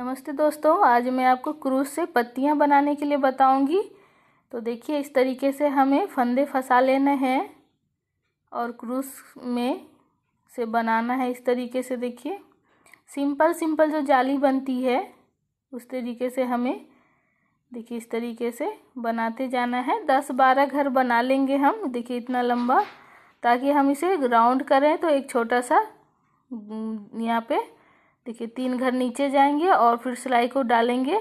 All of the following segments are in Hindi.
नमस्ते दोस्तों आज मैं आपको क्रूज से पत्तियाँ बनाने के लिए बताऊंगी तो देखिए इस तरीके से हमें फंदे फंसा लेने हैं और क्रूज में से बनाना है इस तरीके से देखिए सिंपल सिंपल जो जाली बनती है उस तरीके से हमें देखिए इस तरीके से बनाते जाना है दस बारह घर बना लेंगे हम देखिए इतना लंबा ताकि हम इसे राउंड करें तो एक छोटा सा यहाँ पे देखिए तीन घर नीचे जाएंगे और फिर सिलाई को डालेंगे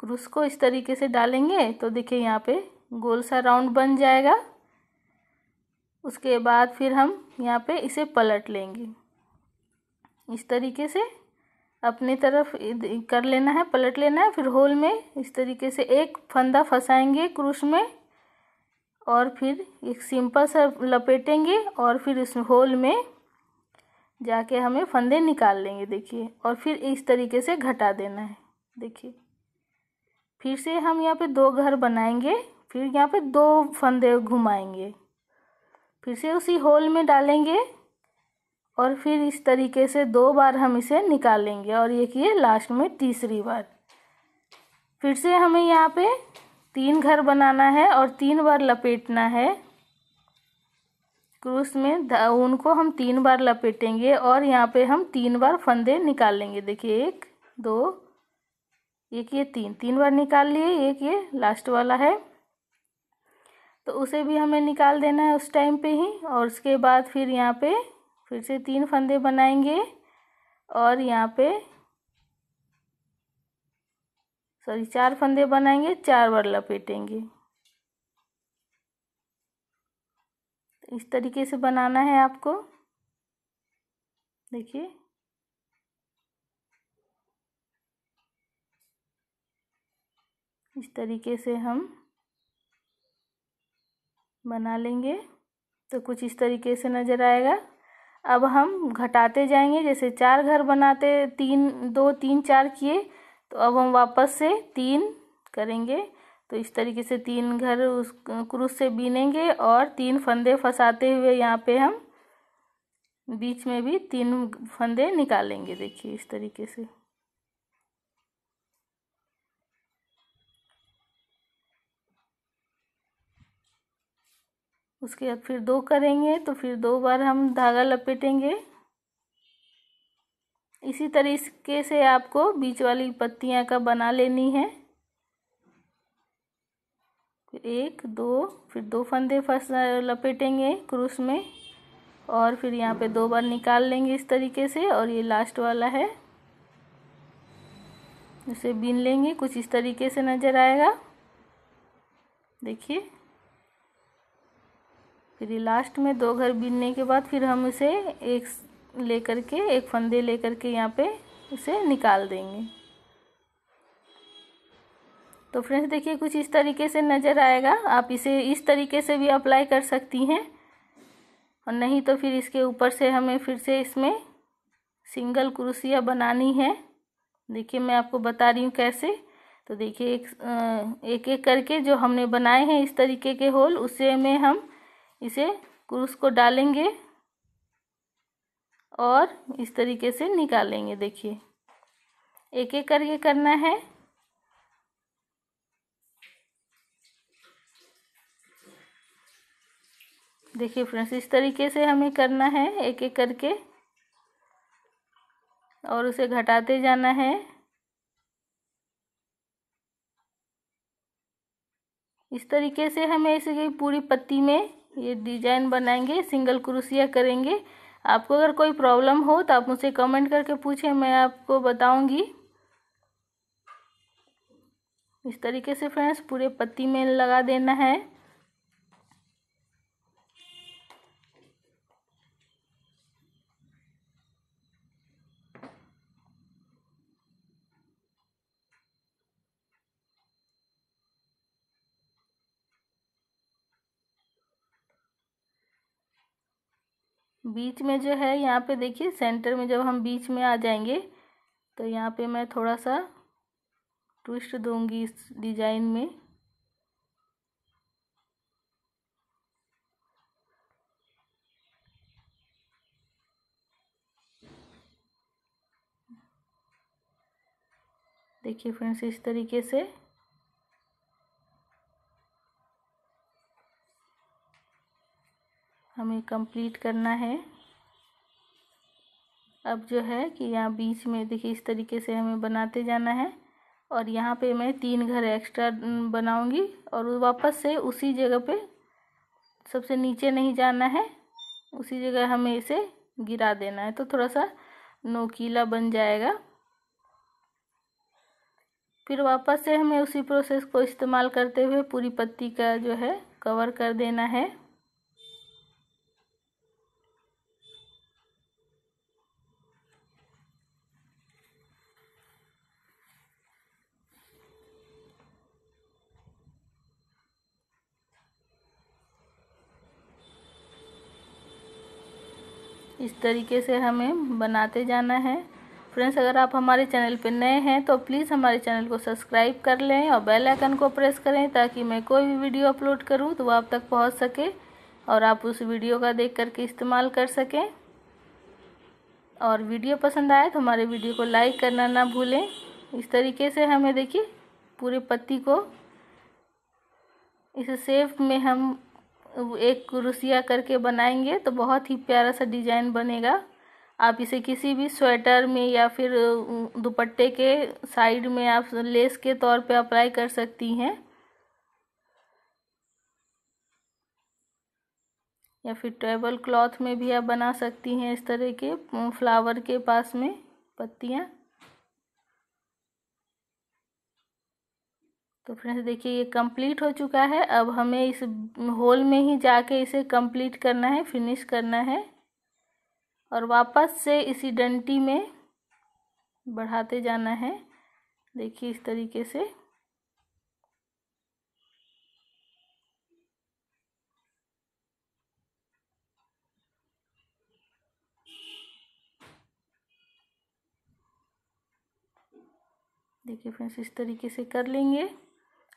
क्रूस को इस तरीके से डालेंगे तो देखिए यहाँ पे गोल सा राउंड बन जाएगा उसके बाद फिर हम यहाँ पे इसे पलट लेंगे इस तरीके से अपने तरफ कर लेना है पलट लेना है फिर होल में इस तरीके से एक फंदा फंसाएंगे क्रूस में और फिर एक सिंपल सा लपेटेंगे और फिर इस होल में जाके हमें फंदे निकाल लेंगे देखिए और फिर इस तरीके से घटा देना है देखिए फिर से हम यहाँ पे दो घर बनाएंगे फिर यहाँ पे दो फंदे घुमाएंगे फिर से उसी होल में डालेंगे और फिर इस तरीके से दो बार हम इसे निकालेंगे और ये किए लास्ट में तीसरी बार फिर से हमें यहाँ पे तीन घर बनाना है और तीन बार लपेटना है क्रूस में ऊन को हम तीन बार लपेटेंगे और यहाँ पे हम तीन बार फंदे निकाल लेंगे देखिए एक दो एक ये तीन तीन बार निकाल लिए एक ये लास्ट वाला है तो उसे भी हमें निकाल देना है उस टाइम पे ही और उसके बाद फिर यहाँ पे फिर से तीन फंदे बनाएंगे और यहाँ पे सॉरी चार फंदे बनाएंगे चार बार लपेटेंगे इस तरीके से बनाना है आपको देखिए इस तरीके से हम बना लेंगे तो कुछ इस तरीके से नज़र आएगा अब हम घटाते जाएंगे जैसे चार घर बनाते तीन दो तीन चार किए तो अब हम वापस से तीन करेंगे तो इस तरीके से तीन घर उस क्रूस से बीनेंगे और तीन फंदे फंसाते हुए यहाँ पे हम बीच में भी तीन फंदे निकालेंगे देखिए इस तरीके से उसके बाद फिर दो करेंगे तो फिर दो बार हम धागा लपेटेंगे इसी तरीके से आपको बीच वाली पत्तियां का बना लेनी है फिर एक दो फिर दो फंदे फंस लपेटेंगे क्रूस में और फिर यहाँ पे दो बार निकाल लेंगे इस तरीके से और ये लास्ट वाला है उसे बीन लेंगे कुछ इस तरीके से नज़र आएगा देखिए फिर ये लास्ट में दो घर बीनने के बाद फिर हम उसे एक लेकर के एक फंदे लेकर के यहाँ पे उसे निकाल देंगे तो फ्रेंड्स देखिए कुछ इस तरीके से नज़र आएगा आप इसे इस तरीके से भी अप्लाई कर सकती हैं और नहीं तो फिर इसके ऊपर से हमें फिर से इसमें सिंगल क्रूसिया बनानी है देखिए मैं आपको बता रही हूँ कैसे तो देखिए एक एक एक करके जो हमने बनाए हैं इस तरीके के होल उसे में हम इसे क्रूस को डालेंगे और इस तरीके से निकालेंगे देखिए एक एक करके करना है देखिए फ्रेंड्स इस तरीके से हमें करना है एक एक करके और उसे घटाते जाना है इस तरीके से हमें इसकी पूरी पत्ती में ये डिजाइन बनाएंगे सिंगल क्रूसिया करेंगे आपको अगर कोई प्रॉब्लम हो तो आप मुझसे कमेंट करके पूछें मैं आपको बताऊंगी इस तरीके से फ्रेंड्स पूरे पत्ती में लगा देना है बीच में जो है यहाँ पे देखिए सेंटर में जब हम बीच में आ जाएंगे तो यहाँ पे मैं थोड़ा सा ट्विस्ट दूंगी इस डिज़ाइन में देखिए फ्रेंड्स इस तरीके से हमें कंप्लीट करना है अब जो है कि यहाँ बीच में देखिए इस तरीके से हमें बनाते जाना है और यहाँ पे मैं तीन घर एक्स्ट्रा बनाऊंगी और वापस से उसी जगह पे सबसे नीचे नहीं जाना है उसी जगह हमें इसे गिरा देना है तो थोड़ा सा नोकीला बन जाएगा फिर वापस से हमें उसी प्रोसेस को इस्तेमाल करते हुए पूरी पत्ती का जो है कवर कर देना है इस तरीके से हमें बनाते जाना है फ्रेंड्स अगर आप हमारे चैनल पर नए हैं तो प्लीज़ हमारे चैनल को सब्सक्राइब कर लें और बेल आइकन को प्रेस करें ताकि मैं कोई भी वीडियो अपलोड करूं तो वो आप तक पहुंच सके और आप उस वीडियो का देख करके इस्तेमाल कर सकें और वीडियो पसंद आए तो हमारे वीडियो को लाइक करना ना भूलें इस तरीके से हमें देखिए पूरे पत्ती को इस सेफ में हम एक क्रूसिया करके बनाएंगे तो बहुत ही प्यारा सा डिजाइन बनेगा आप इसे किसी भी स्वेटर में या फिर दुपट्टे के साइड में आप लेस के तौर पे अप्लाई कर सकती हैं या फिर टेबल क्लॉथ में भी आप बना सकती हैं इस तरह के फ्लावर के पास में पत्तियाँ तो फ्रेंड्स देखिए ये कंप्लीट हो चुका है अब हमें इस होल में ही जाके इसे कंप्लीट करना है फिनिश करना है और वापस से इसी डंटी में बढ़ाते जाना है देखिए इस तरीके से देखिए फ्रेंड्स इस तरीके से कर लेंगे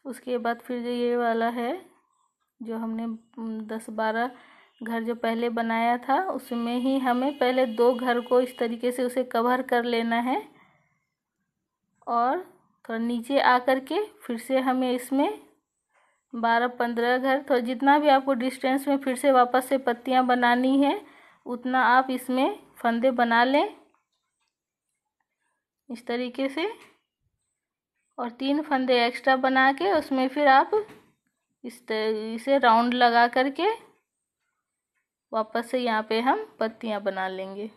उसके बाद फिर जो ये वाला है जो हमने दस बारह घर जो पहले बनाया था उसमें ही हमें पहले दो घर को इस तरीके से उसे कवर कर लेना है और थोड़ा नीचे आकर के फिर से हमें इसमें बारह पंद्रह घर थोड़ा तो जितना भी आपको डिस्टेंस में फिर से वापस से पत्तियां बनानी है उतना आप इसमें फंदे बना लें इस तरीके से और तीन फंदे एक्स्ट्रा बना के उसमें फिर आप इस इसे राउंड लगा करके वापस से यहाँ पे हम पत्तियाँ बना लेंगे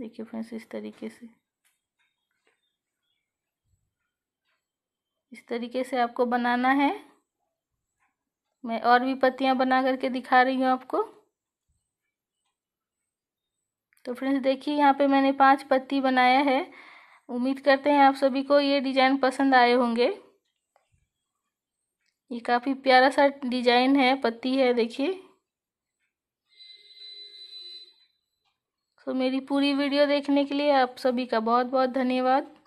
देखिए फ्रेंड्स इस तरीके से इस तरीके से आपको बनाना है मैं और भी पत्तियाँ बना करके दिखा रही हूँ आपको तो फ्रेंड्स देखिए यहाँ पे मैंने पांच पत्ती बनाया है उम्मीद करते हैं आप सभी को ये डिज़ाइन पसंद आए होंगे ये काफ़ी प्यारा सा डिज़ाइन है पत्ती है देखिए तो मेरी पूरी वीडियो देखने के लिए आप सभी का बहुत बहुत धन्यवाद